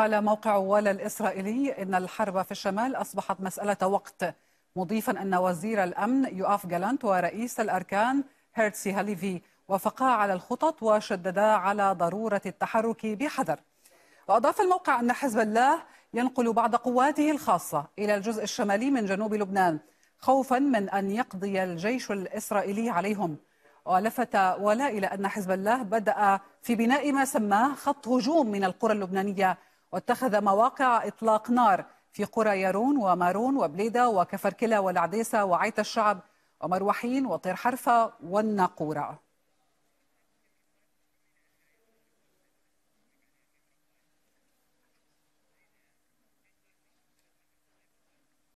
قال موقع ولا الإسرائيلي إن الحرب في الشمال أصبحت مسألة وقت مضيفا أن وزير الأمن يؤاف جالانت ورئيس الأركان هيرتسي هاليفي وافقا على الخطط وشددا على ضرورة التحرك بحذر وأضاف الموقع أن حزب الله ينقل بعض قواته الخاصة إلى الجزء الشمالي من جنوب لبنان خوفا من أن يقضي الجيش الإسرائيلي عليهم ولفت ولا إلى أن حزب الله بدأ في بناء ما سماه خط هجوم من القرى اللبنانية واتخذ مواقع إطلاق نار في قرى يارون ومارون وبليدة وكفركلة والعديسة وعيت الشعب ومروحين وطير حرفة والناقورة